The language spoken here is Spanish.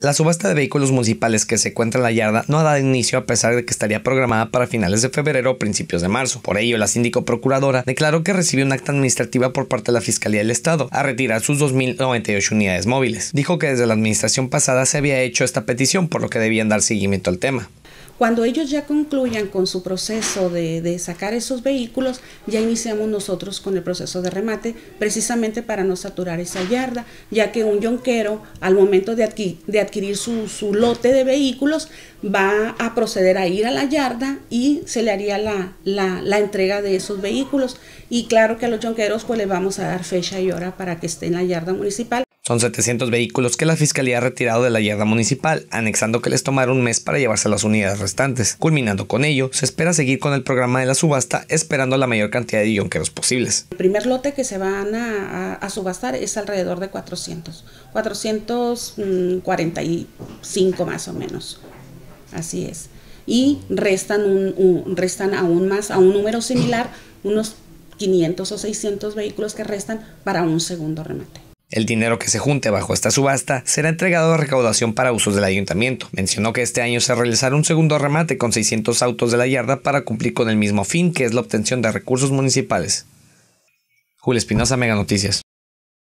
La subasta de vehículos municipales que se encuentra en la yarda no ha dado inicio a pesar de que estaría programada para finales de febrero o principios de marzo. Por ello, la síndico procuradora declaró que recibió un acta administrativa por parte de la Fiscalía del Estado a retirar sus 2.098 unidades móviles. Dijo que desde la administración pasada se había hecho esta petición, por lo que debían dar seguimiento al tema. Cuando ellos ya concluyan con su proceso de, sacar esos vehículos, ya iniciamos nosotros con el proceso de remate, precisamente para no saturar esa yarda, ya que un yonquero al momento de, adquirir, su, lote de vehículos va a proceder a ir a la yarda y se le haría la, entrega de esos vehículos. Y claro que a los yonqueros pues les vamos a dar fecha y hora para que esté en la yarda municipal. Son 700 vehículos que la Fiscalía ha retirado de la yarda municipal, anexando que les tomará un mes para llevarse las unidades restantes. Culminando con ello, se espera seguir con el programa de la subasta, esperando la mayor cantidad de yonqueros posibles. El primer lote que se van a, subastar es alrededor de 400, 445 más o menos. Así es. Y restan, restan aún más, a un número similar, unos 500 o 600 vehículos que restan para un segundo remate. El dinero que se junte bajo esta subasta será entregado a recaudación para usos del ayuntamiento. Mencionó que este año se realizará un segundo remate con 600 autos de la yarda para cumplir con el mismo fin que es la obtención de recursos municipales. Julio Espinosa, Mega Noticias.